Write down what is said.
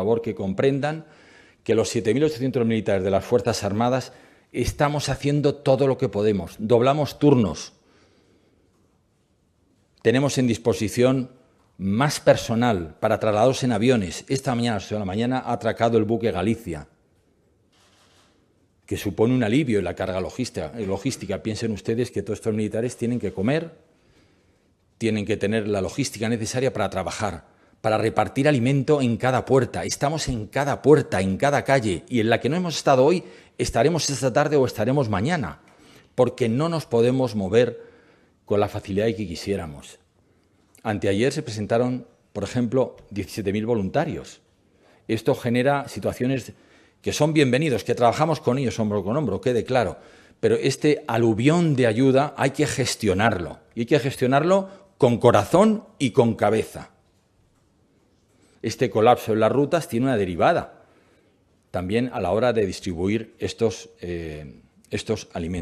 favor, que comprendan que los 7.800 militares de las Fuerzas Armadas estamos haciendo todo lo que podemos. Doblamos turnos. Tenemos en disposición más personal para traslados en aviones. Esta mañana, o la mañana, ha atracado el buque Galicia, que supone un alivio en la carga logística. Eh, logística. Piensen ustedes que todos estos militares tienen que comer, tienen que tener la logística necesaria para trabajar para repartir alimento en cada puerta. Estamos en cada puerta, en cada calle, y en la que no hemos estado hoy, estaremos esta tarde o estaremos mañana, porque no nos podemos mover con la facilidad que quisiéramos. Anteayer se presentaron, por ejemplo, 17.000 voluntarios. Esto genera situaciones que son bienvenidos, que trabajamos con ellos hombro con hombro, quede claro. Pero este aluvión de ayuda hay que gestionarlo. Y hay que gestionarlo con corazón y con cabeza este colapso en las rutas tiene una derivada también a la hora de distribuir estos, eh, estos alimentos.